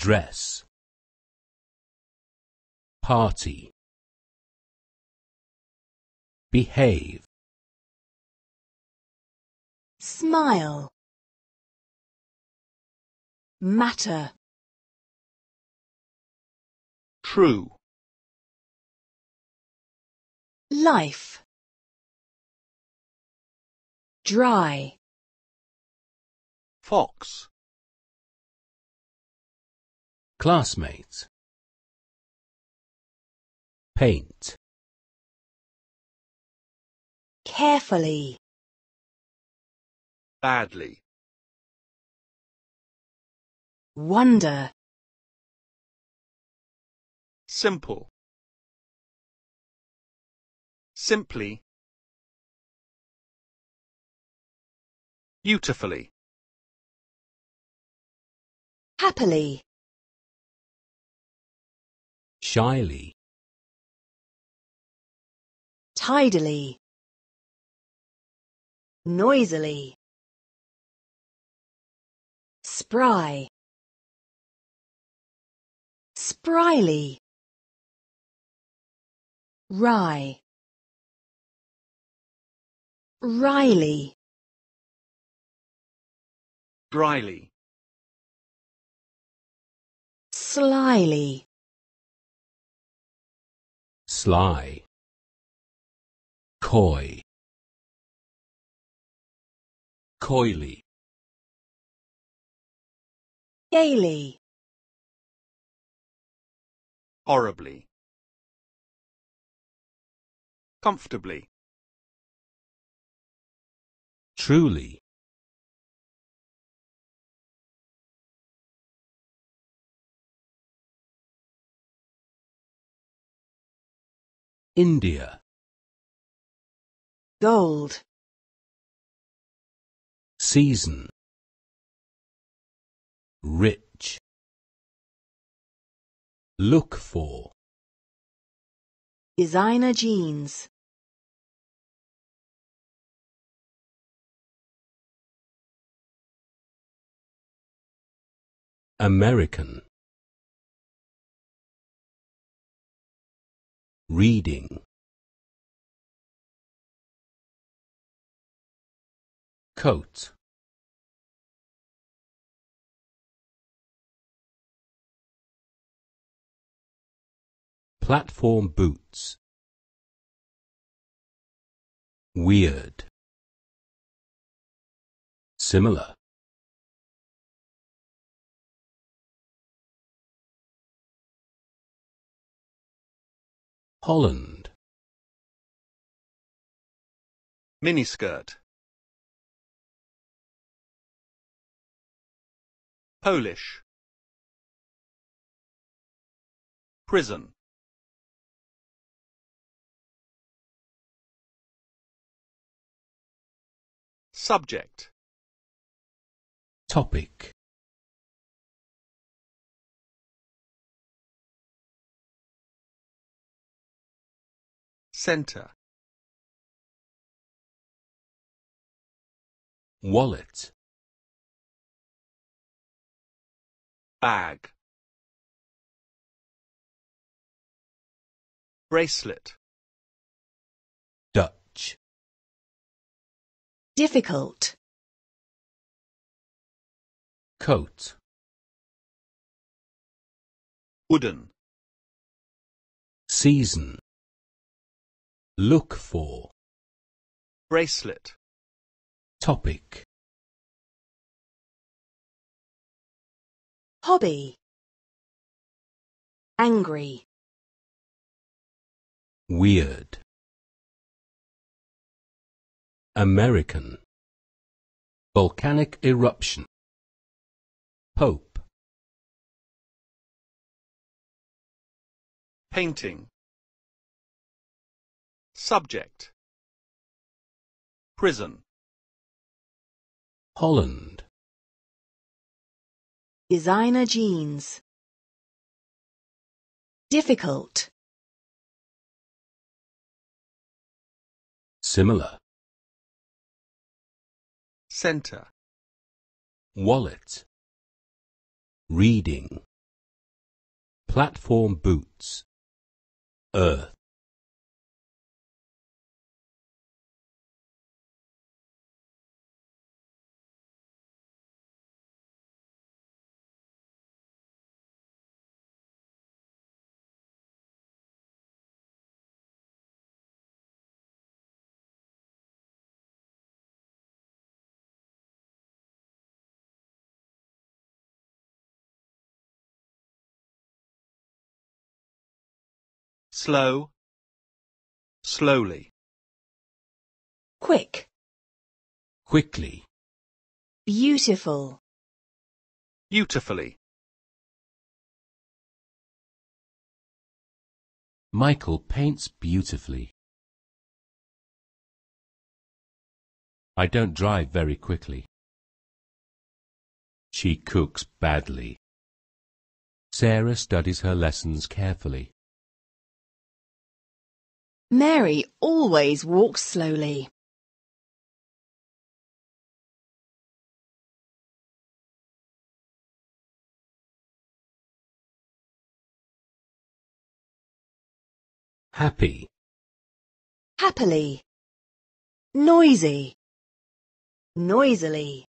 dress party behave smile matter true life dry fox Classmate, Paint. Carefully. Badly. Wonder. Simple. Simply. Beautifully. Happily shyly tidily noisily spry spryly rye Riley Briley Slyly sly, coy, coyly, gaily, horribly, comfortably, truly, India Gold Season Rich Look for Designer jeans American reading coat platform boots weird similar holland miniskirt Polish prison subject topic Center. Wallet. Bag. Bracelet. Dutch. Difficult. Coat. Wooden. Season. Look for. Bracelet. Topic. Hobby. Angry. Weird. American. Volcanic eruption. Pope. Painting. Subject Prison Holland Designer jeans Difficult Similar Center Wallet Reading Platform boots Earth slow, slowly. Quick, quickly. Beautiful, beautifully. Michael paints beautifully. I don't drive very quickly. She cooks badly. Sarah studies her lessons carefully. Mary always walks slowly. Happy. Happily. Noisy. Noisily.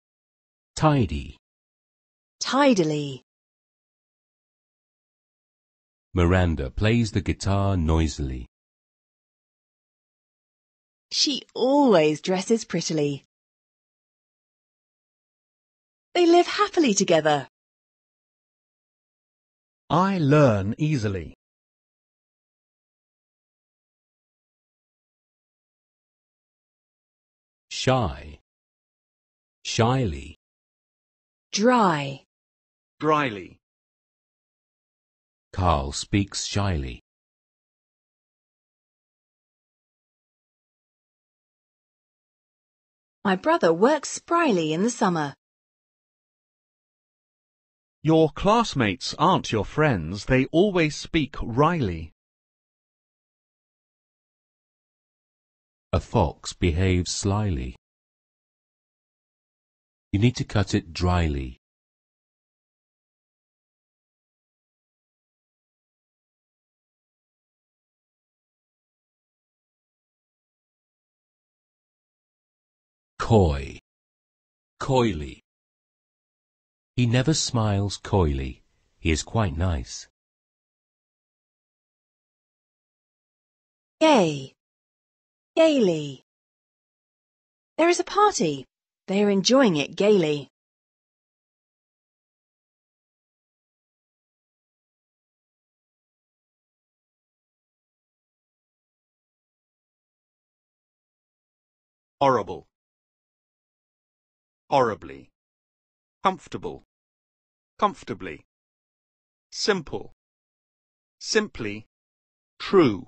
Tidy. Tidily. Miranda plays the guitar noisily. She always dresses prettily. They live happily together. I learn easily. Shy. Shyly. Dry. Dryly. Carl speaks shyly. My brother works spryly in the summer. Your classmates aren't your friends. They always speak wryly. A fox behaves slyly. You need to cut it dryly. coy, coyly. He never smiles coyly. He is quite nice. Gay, gaily. There is a party. They are enjoying it gaily. Horrible horribly, comfortable, comfortably, simple, simply, true,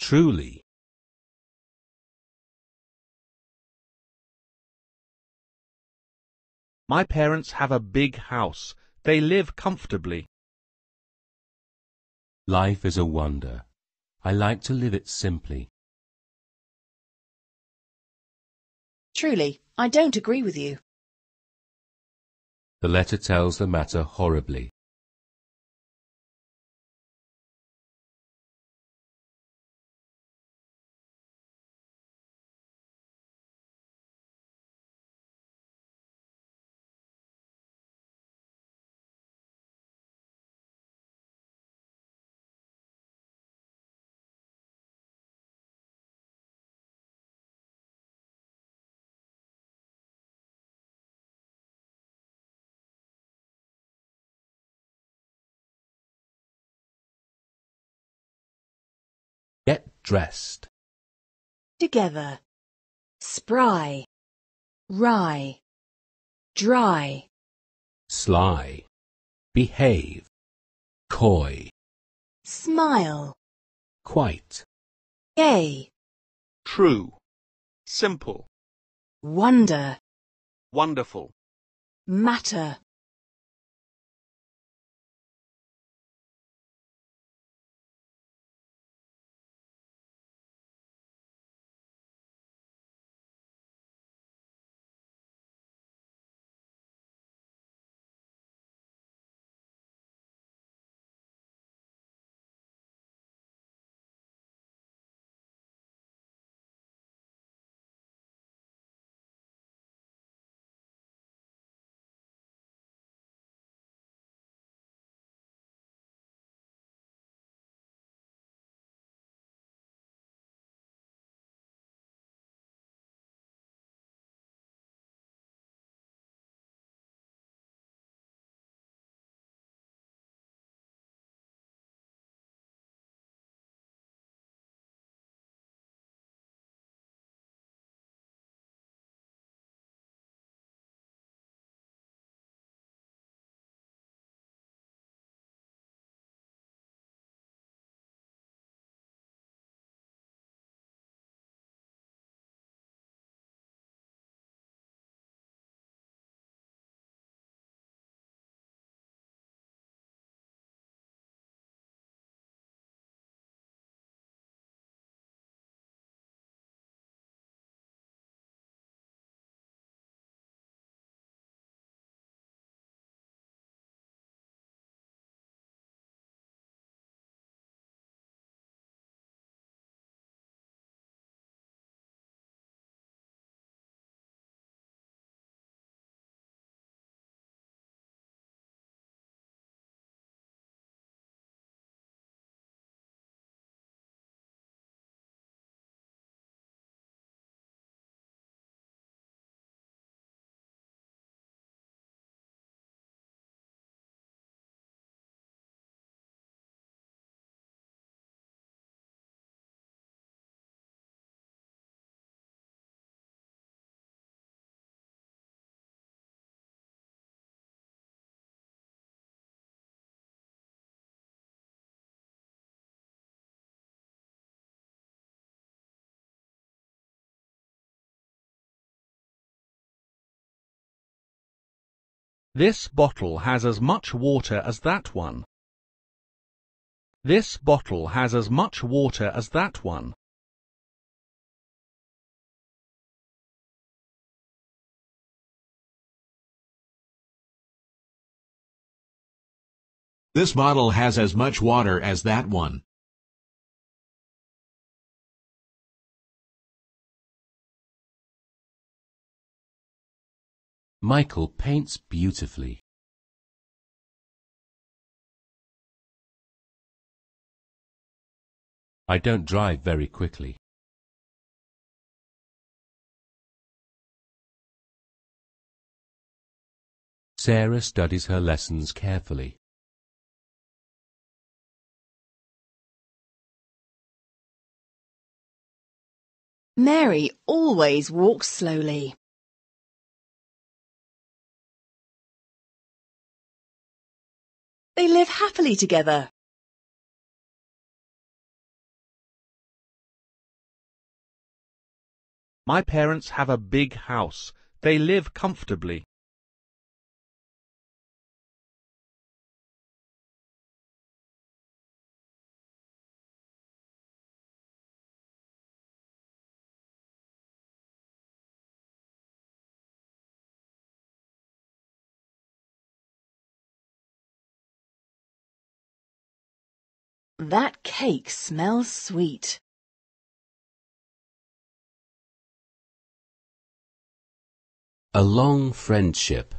truly. My parents have a big house. They live comfortably. Life is a wonder. I like to live it simply. Truly. I don't agree with you. The letter tells the matter horribly. dressed. Together. Spry. Rye. Dry. Sly. Behave. Coy. Smile. Quite. Gay. True. Simple. Wonder. Wonderful. Matter. This bottle has as much water as that one. This bottle has as much water as that one. This bottle has as much water as that one. Michael paints beautifully. I don't drive very quickly. Sarah studies her lessons carefully. Mary always walks slowly. They live happily together. My parents have a big house. They live comfortably. That cake smells sweet. A long friendship.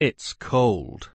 It's cold.